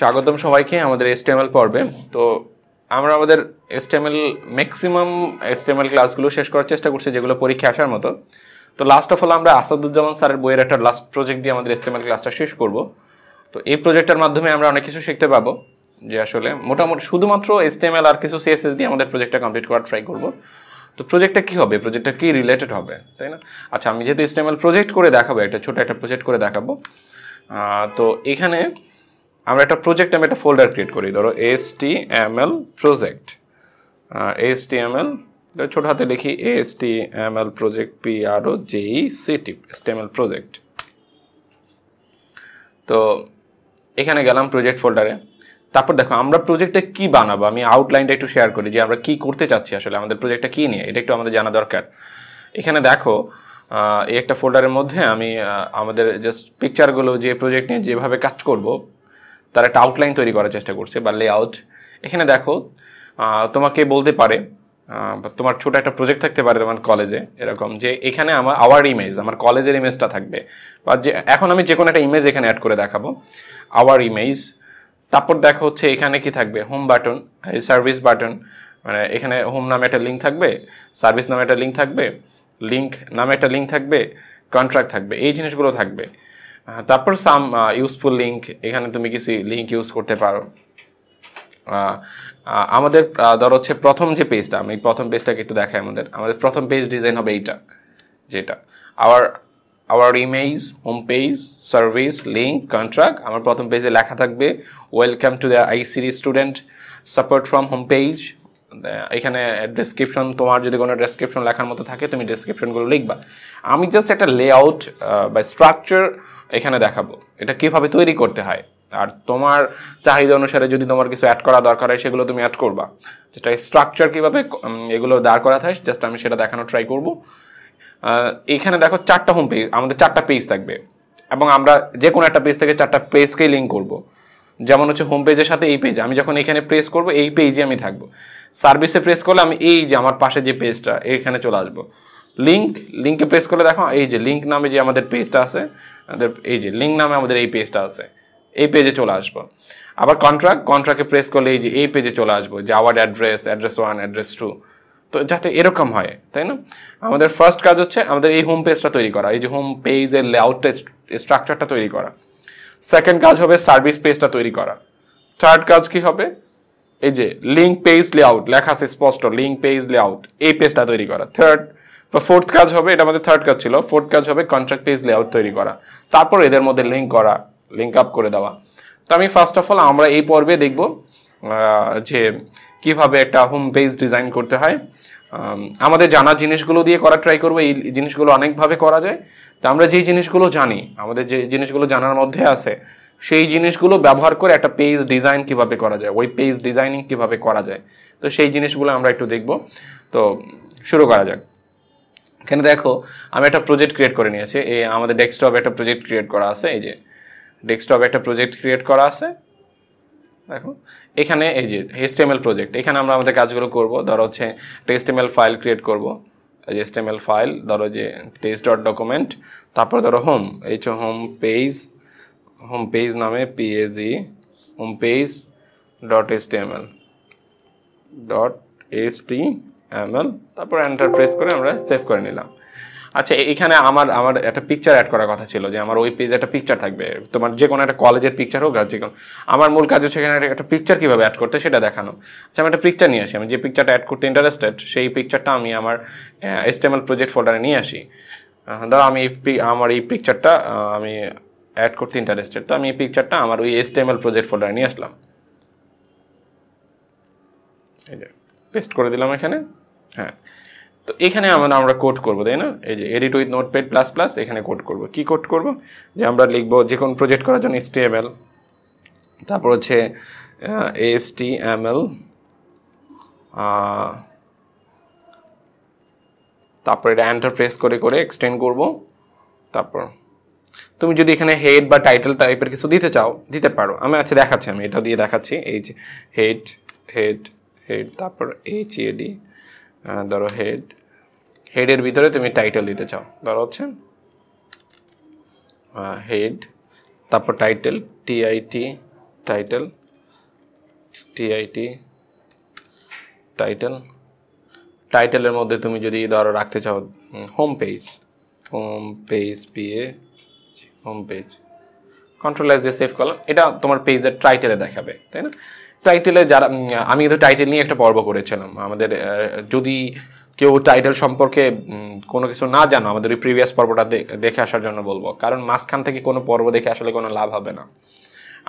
স্বাগতম সবাইকে আমাদের এস্টেমেল পর্বে তো আমরা আমাদের এস্টেমেল ম্যাক্সিমাম এস্টেমেল ক্লাসগুলো শেষ করার চেষ্টা করছি যেগুলো পরীক্ষা আসার মতো তো লাস্ট অফ অল আমরা আসাদুজ্জামান স্যারের বইয়ের একটা লাস্ট প্রজেক্ট দিয়ে আমাদের এস্টেমেল ক্লাসটা শেষ করব তো এই প্রজেক্টের মাধ্যমে আমরা অনেক কিছু শিখতে পাবো যে আসলে মোটামুটি শুধুমাত্র এস্টেমেল আর কিছু সিএসএস দিয়ে আমাদের প্রজেক্টটা কমপ্লিট করার ট্রাই করব তো প্রজেক্টটা কী হবে প্রজেক্টটা কী রিলেটেড হবে তাই না আচ্ছা আমি যেহেতু এসটিএমএল প্রজেক্ট করে দেখাবো একটা ছোটো একটা প্রজেক্ট করে দেখাবো তো এখানে আমরা একটা প্রজেক্ট আমি একটা ফোল্ডার ক্রিয়েট করি ধরো S T M L project S T M L ছোট হাতে লিখি S T M L project P R O T M L project তো এখানে গেলাম প্রজেক্ট ফোল্ডারে তারপর দেখো আমরা প্রজেক্টে কি বানাবো আমি আউটলাইনটা একটু শেয়ার করি যে আমরা কি করতে চাচ্ছি আসলে আমাদের প্রজেক্টটা কী নিয়ে এটা একটু আমাদের জানা দরকার এখানে দেখো এই একটা ফোল্ডারের মধ্যে আমি আমাদের জাস্ট পিকচারগুলো যে প্রজেক্ট নিয়ে যেভাবে কাজ করব তারা একটা আউটলাইন তৈরি করার চেষ্টা করছে বা লেআউট এখানে দেখো তোমাকে বলতে পারে তোমার ছোট একটা প্রজেক্ট থাকতে পারে তোমার কলেজে এরকম যে এখানে আমার আওয়ার ইমেজ আমার কলেজের ইমেজটা থাকবে বা যে এখন আমি যে কোনো একটা ইমেজ এখানে অ্যাড করে দেখাবো আওয়ার ইমেজ তারপর দেখো হচ্ছে এখানে কি থাকবে হোম বাটন সার্ভিস বাটন মানে এখানে হোম নামে একটা লিঙ্ক থাকবে সার্ভিস নামে একটা লিঙ্ক থাকবে লিঙ্ক নামে একটা লিঙ্ক থাকবে কন্ট্রাক্ট থাকবে এই জিনিসগুলো থাকবে হ্যাঁ, তারপর সাম ইউজফুল লিঙ্ক এখানে তুমি কিছু লিঙ্ক ইউজ করতে পারো আমাদের ধর হচ্ছে প্রথম যে পেজটা আমি প্রথম পেজটাকে একটু দেখাই আমাদের আমাদের প্রথম পেজ ডিজাইন হবে এইটা যেটা our our image home page service link contract আমার প্রথম পেজে লেখা থাকবে welcome to the I ICD student support from home page এখানে ডেসক্রিপশন তোমার যদি কোনো ডেসক্রিপশন লেখার মতো থাকে তুমি ডেসক্রিপশনগুলো লিখবা আমি জাস্ট একটা লেআউট বা স্ট্রাকচার এখানে দেখাবো এটা কিভাবে তৈরি করতে হয় আর তোমার চাহিদা অনুসারে যদি তোমার কিছু অ্যাড করা দরকার হয় সেগুলো তুমি অ্যাড করবা যেটা স্ট্রাকচার কীভাবে এগুলো দাঁড় করা হয় জাস্ট আমি সেটা দেখানোর ট্রাই করব এখানে দেখো চারটা হোম পেজ আমাদের চারটা পেজ থাকবে এবং আমরা যে কোনো একটা পেজ থেকে চারটা পেজকেই লিঙ্ক করব যেমন হচ্ছে হোম পেজের সাথে এই পেজ আমি যখন এখানে প্রেস করব এই পেজে আমি থাকবো সার্ভিসে প্রেস করলে আমি এই যে আমার পাশে যে পেজটা এখানে চলে আসবো লিঙ্ক লিঙ্কে প্রেস করলে দেখো এই যে লিঙ্ক নামে যে আমাদের পেজটা আছে আমাদের এই যে লিঙ্ক নামে আমাদের এই পেজটা আছে এই পেজে চলে আসবো আবার কন্ট্রাক্ট কন্ট্রাক্টে প্রেস করলে এই যে এই পেজে চলে আসবো যে our address address one address two তো যাতে এরকম হয় তাই না আমাদের ফার্স্ট কাজ হচ্ছে আমাদের এই হোম পেজটা তৈরি করা এই যে হোম পেজের লেআউটটা স্ট্রাকচারটা তৈরি করা সেকেন্ড কাজ হবে সার্ভিস পেজটা তৈরি করা থার্ড কাজ কি হবে এই যে লিঙ্ক পেজ লেআউট লেখা আছে স্পষ্ট লিঙ্ক পেজ লেআউট এই পেজটা তৈরি করা থার্ড বা ফোর্থ কাজ হবে এটা আমাদের থার্ড কাজ ছিল ফোর্থ কাজ হবে কন্ট্রাক্ট পেজ লেআউট তৈরি করা তারপর এদের মধ্যে লিঙ্ক করা লিঙ্ক আপ করে দেওয়া তো আমি ফার্স্ট অফ অল আমরা এই পর্বে দেখব যে কিভাবে একটা হোম পেজ ডিজাইন করতে হয় আমাদের জানা জিনিসগুলো দিয়ে করা ট্রাই করবো এই জিনিসগুলো অনেকভাবে করা যায় তো আমরা যেই জিনিসগুলো জানি আমাদের যে জিনিসগুলো জানার মধ্যে আছে সেই জিনিসগুলো ব্যবহার করে একটা পেজ ডিজাইন কিভাবে করা যায় ওই পেজ ডিজাইনিং কিভাবে করা যায় তো সেই জিনিসগুলো আমরা একটু দেখব তো শুরু করা যাক এখানে দেখো আমি একটা প্রজেক্ট ক্রিয়েট করে নিয়েছি এই আমাদের ডেস্কটপ একটা প্রজেক্ট ক্রিয়েট করা আছে এই যে ডেস্কটপ একটা প্রজেক্ট ক্রিয়েট করা আছে দেখো এখানে এই যে এসটিএমএল প্রজেক্ট এখানে আমরা আমাদের কাজগুলো করব ধরো হচ্ছে একটা ফাইল ক্রিয়েট করব এই যে এসটিএমএল ফাইল ধরো যে টেস্ট ডট ডকুমেন্ট তারপর ধরো home H home page home page নামে P A G home page dot S T M L dot S T M L তারপর এন্টার প্রেস করে আমরা সেভ করে নিলাম আচ্ছা এখানে আমার আমার একটা পিকচার অ্যাড করার কথা ছিল যে আমার ওই পেজে একটা পিকচার থাকবে তোমার যে কোনো একটা কলেজের পিকচার হোক যে কোনো আমার মূল কাজ হচ্ছে এখানে একটা পিকচার কীভাবে অ্যাড করতে সেটা দেখানো আচ্ছা আমি একটা পিকচার নিয়ে আসি আমি যে পিকচারটা অ্যাড করতে ইন্টারেস্টেড সেই পিকচারটা আমি আমার এস্টেমাল প্রজেক্ট ফোল্ডারে নিয়ে আসি ধরো আমি আমার এই পিকচারটা আমি অ্যাড করতে ইন্টারেস্টেড তো আমি এই পিকচারটা আমার ওই এস্টেমাল প্রজেক্ট ফোল্ডারে নিয়ে আসলাম এই যে পেস্ট করে দিলাম এখানে হ্যাঁ তো এখানে আমরা আমরা কোড করবো তাই না এই যে edit with notepad plus plus এখানে কোড করব কী কোড করব যে আমরা লিখবো যে কোনো প্রজেক্ট করার জন্য স্টেবল তারপর হচ্ছে এস টি এম এল তারপর এটা অ্যান্টার প্রেস করে করে এক্সটেন্ড করবো তারপর তুমি যদি এখানে হেড বা টাইটেল টাইপের কিছু দিতে চাও দিতে পারো আমি আচ্ছা দেখাচ্ছি আমি এটা দিয়ে দেখাচ্ছি এই যে হেড হেড হেড তারপর এইচ এডি e হ্যাঁ, ধরো হেড হেডের ভিতরে তুমি টাইটেল দিতে চাও ধরো হচ্ছে হেড তারপর title T I T title T I T title টাইটেলের মধ্যে তুমি যদি ধরো রাখতে চাও home page home page P A home page control S দিয়ে সেভ করলাম এটা তোমার পেজের টাইটেলে দেখাবে তাই না টাইটেলে যারা আমি কিন্তু টাইটেল নিয়ে একটা পর্ব করেছিলাম আমাদের যদি কেউ টাইটেল সম্পর্কে কোনো কিছু না জানো আমাদের ওই প্রিভিয়াস পর্বটা দেখে আসার জন্য বলবো কারণ মাঝখান থেকে কোনো পর্ব দেখে আসলে কোনো লাভ হবে না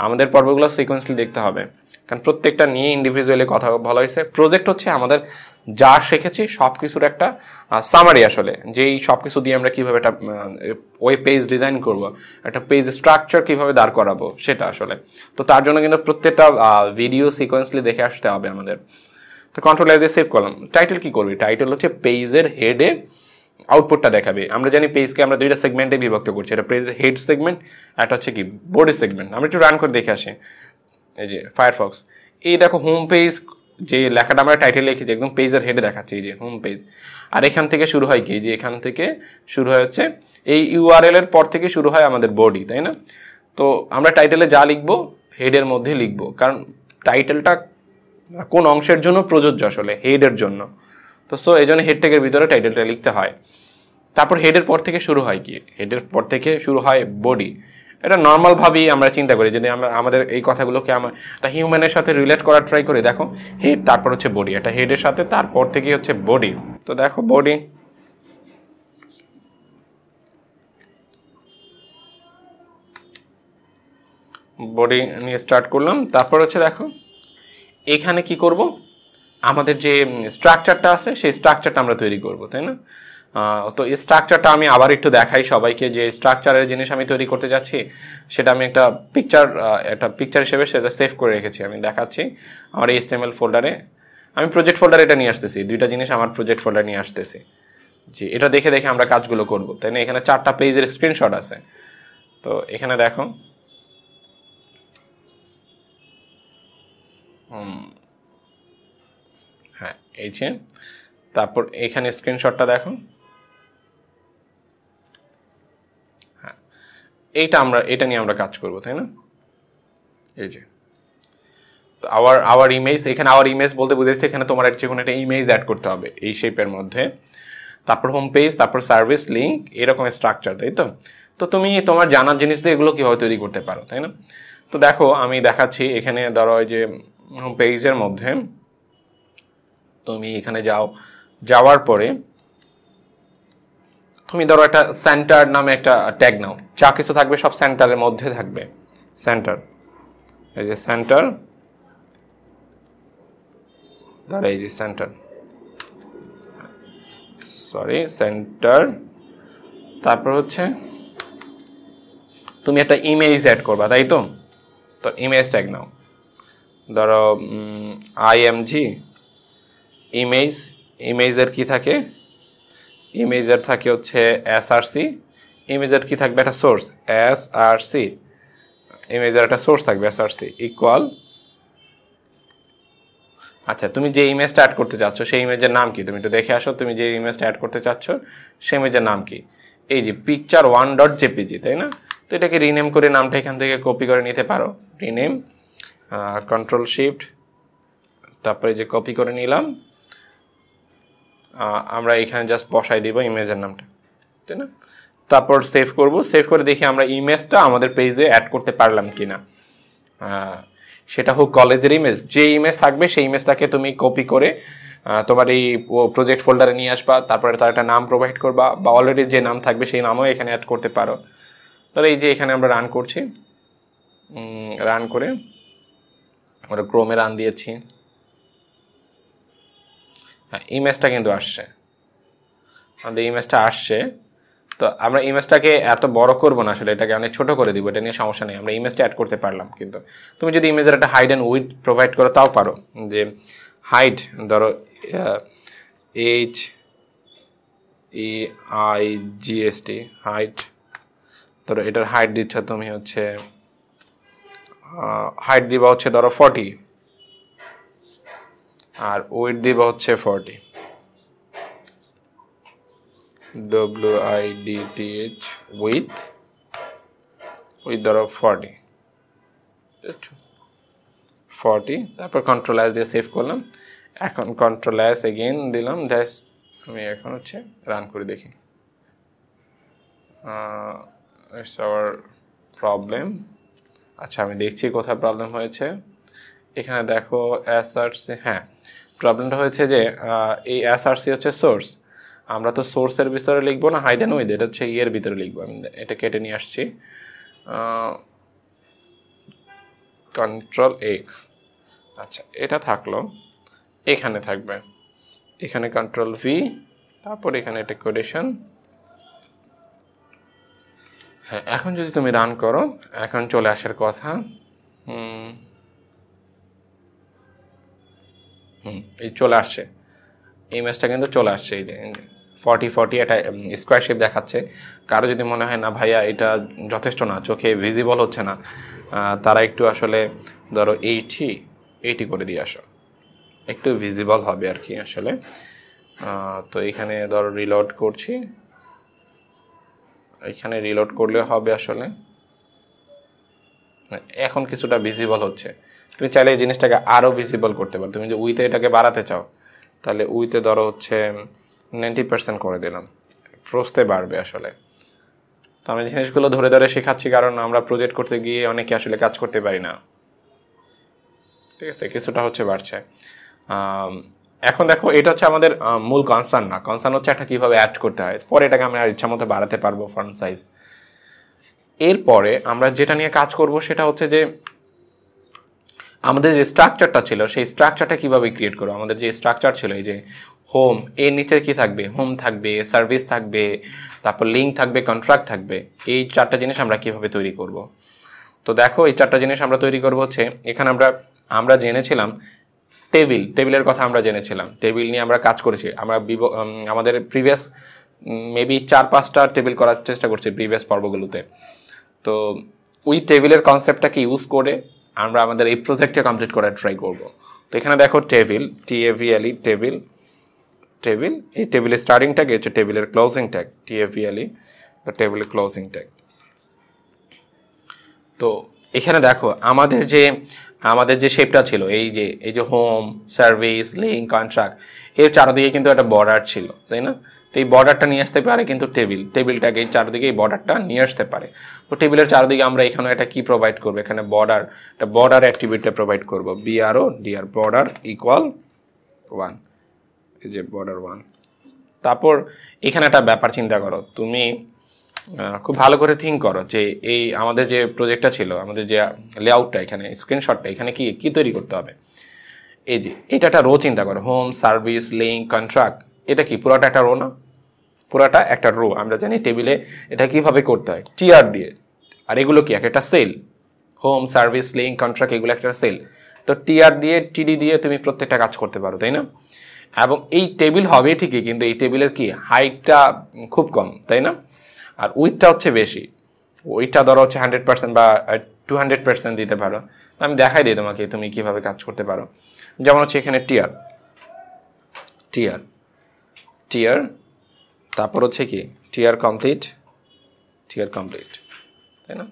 আমাদের পর্বগুলো সিকোয়েন্সলি দেখতে হবে কারণ প্রত্যেকটা নিয়ে ইন্ডিভিজুয়ালি কথা বলা হয়েছে প্রজেক্ট হচ্ছে আমাদের যা শিখেছি সব কিছুর একটা সামারি আসলে যেই সব কিছু দিয়ে আমরা কীভাবে একটা ওয়েব পেজ ডিজাইন করব একটা পেজ স্ট্রাকচার কীভাবে দাঁড় করাবো সেটা আসলে তো তার জন্য কিন্তু প্রত্যেকটা ভিডিও সিকোয়েন্সলি দেখে আসতে হবে আমাদের তো কন্ট্রোল দিয়ে সেভ করলাম টাইটেল কী করবি টাইটেল হচ্ছে পেজের হেডে আউটপুটটা দেখাবে আমরা জানি পেজকে আমরা দুইটা সেগমেন্টে বিভক্ত করছি এটা পেজের হেড সেগমেন্ট একটা হচ্ছে কি বোর্ডের সেগমেন্ট আমরা একটু রান করে দেখে আসি এই যে ফায়ারফক্স এই দেখো হোম পেজ যে লেখাটা আমরা টাইটেল লিখেছি একদম পেজের হেডে দেখাচ্ছি এই যে হোম পেজ আর এখান থেকে শুরু হয় কি যে এখান থেকে শুরু হয় হচ্ছে এই ইউআরএল এর পর থেকে শুরু হয় আমাদের বডি তাই না তো আমরা টাইটেলে যা লিখবো হেডের মধ্যে লিখবো কারণ টাইটেলটা কোন অংশের জন্য প্রযোজ্য আসলে হেডের জন্য তো সো এই জন্য হেড ট্যাগের ভিতরে টাইটেলটা লিখতে হয় তারপর হেডের পর থেকে শুরু হয় কি হেডের পর থেকে শুরু হয় বডি এটা নর্মালভাবেই আমরা চিন্তা করি যদি আমরা আমাদের এই কথাগুলোকে আমার তা হিউম্যানের সাথে রিলেট করার ট্রাই করি দেখো হেড তারপর হচ্ছে বডি এটা হেডের সাথে তারপর থেকে হচ্ছে বডি তো দেখো বডি বডি নিয়ে স্টার্ট করলাম তারপর হচ্ছে দেখো এখানে কি করব আমাদের যে স্ট্রাকচারটা আছে সেই স্ট্রাকচারটা আমরা তৈরি করব তাই না তো এই স্ট্রাকচারটা আমি আবার একটু দেখাই সবাইকে যে স্ট্রাকচারের জিনিস আমি তৈরি করতে যাচ্ছি সেটা আমি একটা পিকচার একটা পিকচার হিসেবে সেটা সেভ করে রেখেছি আমি দেখাচ্ছি আমার এই এসটিএমএল ফোল্ডারে আমি প্রজেক্ট ফোল্ডারে এটা নিয়ে আসতেছি দুইটা জিনিস আমার প্রজেক্ট ফোল্ডারে নিয়ে আসতেছি জি এটা দেখে দেখে আমরা কাজগুলো করব তাই না এখানে চারটা পেজের স্ক্রিনশট আছে তো এখানে দেখো হ্যাঁ এই যে তারপর এখানে স্ক্রিনশটটা দেখো এইটা আমরা এটা নিয়ে আমরা কাজ করবো তাই না এই যে আওয়ার আওয়ার ইমেজ এখানে আওয়ার ইমেজ বলতে বুঝেছি এখানে তোমার যে কোনো একটা ইমেজ অ্যাড করতে হবে এই শেপের মধ্যে তারপর হোম পেজ তারপর সার্ভিস লিঙ্ক এরকম স্ট্রাকচার তাই তো তো তুমি তোমার জানার জিনিস দিয়ে এগুলো কীভাবে তৈরি করতে পারো তাই না তো দেখো আমি দেখাচ্ছি এখানে ধরো যে হোম পেজের মধ্যে তুমি এখানে যাও যাওয়ার পরে তুমি ধরো একটা সেন্টার নামে একটা ট্যাগ নাও যা কিছু থাকবে সব সেন্টারের মধ্যে থাকবে সেন্টার এই যে সেন্টার ধর এই যে সেন্টার সরি সেন্টার তারপর হচ্ছে তুমি একটা ইমেজ অ্যাড করবা তাই তো তো ইমেজ ট্যাগ নাও ধরো আইএমজি ইমেজ ইমেজের কি থাকে ইমেজের থাকে হচ্ছে এস আর সি ইমেজের কী থাকবে একটা সোর্স এস আর সি ইমেজের একটা সোর্স থাকবে এস আর সি ইকুয়াল আচ্ছা তুমি যে ইমেজটা অ্যাড করতে চাচ্ছ সেই ইমেজের নাম কি তুমি একটু দেখে আসো তুমি যে ইমেজটা অ্যাড করতে চাচ্ছ সেই ইমেজের নাম কি এই যে পিকচার ওয়ান ডট জেপিজি তাই না তো এটাকে রিনেম করে নামটা এখান থেকে কপি করে নিতে পারো রিনেম কন্ট্রোল শিফট তারপরে যে কপি করে নিলাম আমরা এখানে জাস্ট বসাই দিব ইমেজের নামটা তাই না তারপর সেভ করব সেভ করে দেখি আমরা ইমেজটা আমাদের পেজে অ্যাড করতে পারলাম কি না সেটা হোক কলেজের ইমেজ যে ইমেজ থাকবে সেই ইমেজটাকে তুমি কপি করে তোমার এই প্রজেক্ট ফোল্ডারে নিয়ে আসবা তারপরে তার একটা নাম প্রোভাইড করবা বা অলরেডি যে নাম থাকবে সেই নামও এখানে অ্যাড করতে পারো তাহলে এই যে এখানে আমরা রান করছি রান করে আমরা ক্রোমে রান দিয়েছি হ্যাঁ ইমেজটা কিন্তু আসছে আমাদের ইমেজটা আসছে তো আমরা ইমেজটাকে এত বড় করব না আসলে এটাকে অনেক ছোট করে দিব এটা নিয়ে সমস্যা নেই আমরা ইমেজটা অ্যাড করতে পারলাম কিন্তু তুমি যদি ইমেজের একটা হাইড অ্যান্ড উইথ প্রোভাইড করো তাও পারো যে হাইট ধরো H E I GST height ধরো এটার হাইট দিচ্ছ তুমি হচ্ছে হাইট দিবা হচ্ছে ধরো ফর্টি আর ওয়েট দিবা হচ্ছে forty W I D T H with with ধরো ফর্টি ফর্টি তারপর কন্ট্রোল অ্যাস দিয়ে সেভ করলাম এখন কন্ট্রোল অ্যাস এগেন দিলাম দ্যাস আমি এখন হচ্ছে রান করে দেখি ইটস আওয়ার প্রবলেম আচ্ছা আমি দেখছি কোথায় প্রবলেম হয়েছে এখানে দেখো এসআরসি হ্যাঁ প্রবলেমটা হয়েছে যে এই এসআরসি হচ্ছে সোর্স আমরা তো সোর্সের ভিতরে লিখবো না হাইড অ্যান্ড উইথ এটা হচ্ছে ইয়ের e ভিতরে লিখবো আমি এটা কেটে নিয়ে আসছি কন্ট্রোল এক্স আচ্ছা এটা থাকলো এখানে থাকবে এখানে কন্ট্রোল ভি তারপর এখানে এটা কোডেশন হ্যাঁ এখন যদি তুমি রান করো এখন চলে আসার কথা হুম এই চলে আসছে এই ম্যাচটা কিন্তু চলে আসছে এই যে ফর্টি ফর্টি একটা স্কোয়ার শেপ দেখাচ্ছে কারো যদি মনে হয় না ভাইয়া এটা যথেষ্ট না চোখে ভিজিবল হচ্ছে না তারা একটু আসলে ধরো এইটি এইটি করে দিয়ে আসো একটু ভিজিবল হবে আর কি আসলে তো এখানে ধরো রিলোড করছি এখানে রিলোড করলে হবে আসলে এখন কিছুটা ভিজিবল হচ্ছে তুমি চাইলে এই জিনিসটাকে আরও ভিজিবল করতে পারো তুমি যদি উইতে এটাকে বাড়াতে চাও তাহলে উইতে ধরো হচ্ছে নাইনটি পার্সেন্ট করে দিলাম প্রস্তে বাড়বে আসলে তো আমি জিনিসগুলো ধরে ধরে শেখাচ্ছি কারণ আমরা প্রজেক্ট করতে গিয়ে অনেকে আসলে কাজ করতে পারি না ঠিক আছে কিছুটা হচ্ছে বাড়ছে এখন দেখো এটা হচ্ছে আমাদের মূল কনসার্ন না কনসার্ন হচ্ছে একটা কীভাবে অ্যাড করতে হয় পরে এটাকে আমরা ইচ্ছা মতো বাড়াতে পারবো ফ্রন্ট সাইজ এরপরে আমরা যেটা নিয়ে কাজ করব সেটা হচ্ছে যে আমাদের যে স্ট্রাকচারটা ছিল সেই স্ট্রাকচারটা কীভাবে ক্রিয়েট করবো আমাদের যে স্ট্রাকচার ছিল এই যে হোম এর নিচে কি থাকবে হোম থাকবে সার্ভিস থাকবে তারপর লিঙ্ক থাকবে কন্ট্রাক্ট থাকবে এই চারটা জিনিস আমরা কীভাবে তৈরি করব। তো দেখো এই চারটা জিনিস আমরা তৈরি করব হচ্ছে এখানে আমরা আমরা জেনেছিলাম টেবিল টেবিলের কথা আমরা জেনেছিলাম টেবিল নিয়ে আমরা কাজ করেছি আমরা আমাদের প্রিভিয়াস মেবি চার পাঁচটা টেবিল করার চেষ্টা করছি প্রিভিয়াস পর্বগুলোতে তো ওই টেবিলের কনসেপ্টটাকে ইউজ করে আমরা আমাদের এই প্রজেক্টটা কমপ্লিট করার ট্রাই করব তো এখানে দেখো table T A V L E table table এই টেবিলের স্টার্টিং ট্যাগ হচ্ছে টেবিলের closing tag T A V L E বা টেবিলের ক্লোজিং ট্যাগ তো এখানে দেখো আমাদের যে আমাদের যে শেপটা ছিল এই যে এই যে হোম সার্ভিস লিঙ্ক কন্ট্রাক্ট এর চারদিকে কিন্তু একটা বর্ডার ছিল তাই না তো এই বর্ডারটা নিয়ে আসতে পারে কিন্তু টেবিল টেবিলটাকে এই চারদিকে এই বর্ডারটা নিয়ে আসতে পারে তো টেবিলের চারদিকে আমরা এখানে একটা কি প্রোভাইড করবো এখানে বর্ডার একটা বর্ডার অ্যাক্টিভিটিটা প্রোভাইড করবো BRO DR border equal one এই যে বর্ডার ওয়ান তারপর এখানে একটা ব্যাপার চিন্তা করো তুমি খুব ভালো করে থিঙ্ক করো যে এই আমাদের যে প্রজেক্টটা ছিল আমাদের যে লেআউটটা এখানে স্ক্রিনশটটা এখানে কি কি তৈরি করতে হবে এই যে এটা একটা রো চিন্তা করো হোম সার্ভিস লিঙ্ক কন্ট্রাক্ট এটা কি পুরাটা একটা রো না পুরাটা একটা রো আমরা জানি টেবিলে এটা কিভাবে করতে হয় টিআর দিয়ে আর এগুলো কি এক একটা cell home service link contract এগুলো একটা সেল তো টিআর দিয়ে টিডি দিয়ে তুমি প্রত্যেকটা কাজ করতে পারো তাই না এবং এই টেবিল হবে ঠিকই কিন্তু এই টেবিলের কি হাইটটা খুব কম তাই না আর উইথটা হচ্ছে বেশি ওইটা ধরো হচ্ছে হান্ড্রেড পার্সেন্ট বা টু হান্ড্রেড পার্সেন্ট দিতে পারো আমি দেখাই দিই তোমাকে তুমি কিভাবে কাজ করতে পারো যেমন হচ্ছে এখানে টিয়ার টিয়ার টিয়ার তারপর হচ্ছে কি টিয়ার কমপ্লিট টিয়ার কমপ্লিট তাই না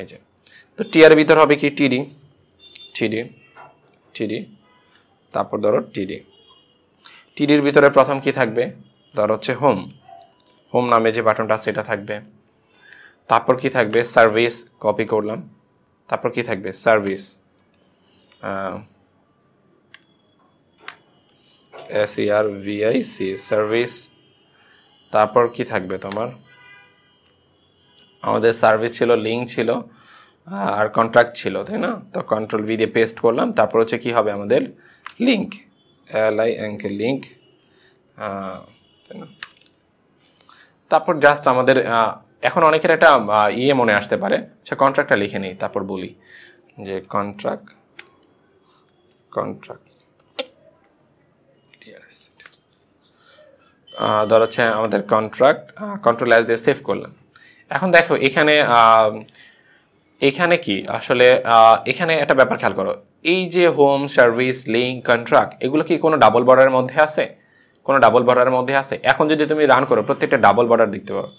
এই যে তো টিয়ার ভিতর হবে কি টিডি টিডি টিডি তারপর ধরো টিডি টিডির ভিতরে প্রথম কি থাকবে ধর হচ্ছে হোম হোম নামে যে বাটনটা সেটা থাকবে তারপর কি থাকবে সার্ভিস কপি করলাম তারপর কি থাকবে service S E R VI C service তারপর কি থাকবে তোমার আমাদের সার্ভিস ছিল লিঙ্ক ছিল আর কন্ট্রাক্ট ছিল তাই না তো কন্ট্রোল ভি দিয়ে পেস্ট করলাম তারপর হচ্ছে কী হবে আমাদের link L I NK link তাই না তারপর জাস্ট আমাদের এখন অনেকের একটা ইয়ে মনে আসতে পারে আচ্ছা কন্ট্রাক্টটা লিখে নিই তারপর বলি যে কন্ট্রাক্ট কন্ট্রাক্ট ধর হচ্ছে আমাদের কন্ট্রাক্ট কন্ট্রোল অ্যাস দিয়ে সেভ করলাম এখন দেখো এখানে এখানে কি আসলে এখানে একটা ব্যাপার খেয়াল করো এই যে হোম সার্ভিস লিঙ্ক কন্ট্রাক্ট এগুলো কি কোনো ডাবল বর্ডারের মধ্যে আছে কোনো ডাবল বর্ডারের মধ্যে আছে এখন যদি তুমি রান করো প্রত্যেকটা ডাবল বর্ডার দেখতে পাবো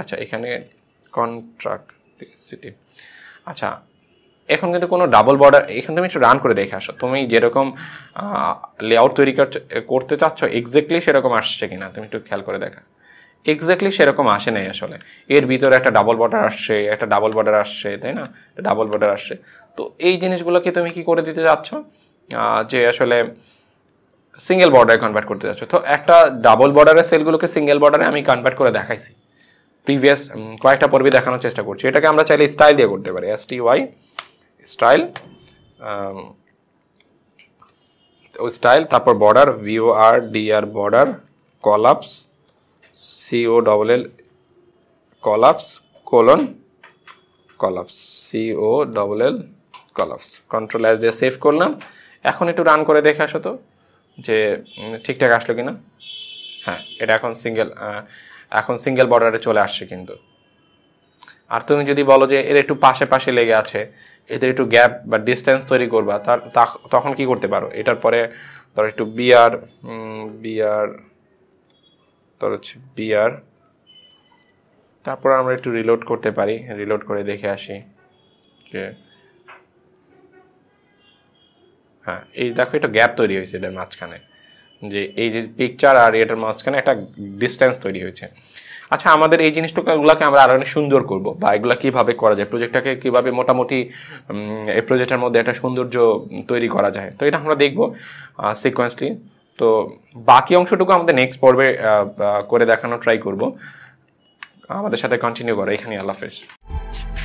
আচ্ছা এখানে কন্ট্রাক্ট সিটি আচ্ছা এখন কিন্তু কোনো ডাবল বর্ডার এখান তুমি একটু রান করে দেখে আসো তুমি যেরকম লেআউট তৈরি করতে চাচ্ছ এক্স্যাক্টলি সেরকম আসছে কিনা তুমি একটু খেয়াল করে দেখা এক্স্যাক্টলি সেরকম আসে নাই আসলে এর ভিতরে একটা ডাবল বর্ডার আসছে একটা ডাবল বর্ডার আসছে তাই না ডাবল বর্ডার আসছে তো এই জিনিসগুলোকে তুমি কি করে দিতে চাচ্ছ যে আসলে সিঙ্গেল বর্ডারে কনভার্ট করতে চাচ্ছ তো একটা ডাবল বর্ডারের সেলগুলোকে সিঙ্গেল বর্ডারে আমি কনভার্ট করে দেখাইছি প্রিভিয়াস কয়েকটা পর্বে দেখানোর চেষ্টা করছি এটাকে আমরা চাইলে স্টাইল দিয়ে করতে পারি এস টি ওয়াই স্টাইল ও স্টাইল তারপর border border collapse border collapse CO double L collapse colon collapse o double L collapse control as দিয়ে সেভ করলাম এখন একটু রান করে দেখে আসো তো যে ঠিকঠাক আসলো কিনা হ্যাঁ এটা এখন সিঙ্গেল এখন সিঙ্গেল বর্ডারে চলে আসছে কিন্তু আর তুমি যদি বলো যে এর একটু পাশে পাশে লেগে আছে এদের একটু গ্যাপ বা ডিস্টেন্স তৈরি করবা তার তখন কি করতে পারো এটার পরে ধরো একটু বিয়ার বিয়ার তোর হচ্ছে বিয়ার তারপর আমরা একটু রিলোড করতে পারি রিলোড করে দেখে আসি যে হ্যাঁ এই দেখো এটা গ্যাপ তৈরি হয়েছে এদের মাঝখানে যে এই যে পিকচার আর এটার মাঝখানে একটা ডিস্টেন্স তৈরি হয়েছে আচ্ছা আমাদের এই জিনিসটাগুলোকে আমরা আরো অনেক সুন্দর করব বা এগুলো কীভাবে করা যায় প্রজেক্টটাকে কীভাবে মোটামুটি এই প্রজেক্টের মধ্যে একটা সৌন্দর্য তৈরি করা যায় তো এটা আমরা দেখব সিকোয়েন্সলি তো বাকি অংশটুকু আমাদের নেক্সট পর্বে করে দেখানো ট্রাই করব আমাদের সাথে কন্টিনিউ করো এখানে আল্লাহ হাফেজ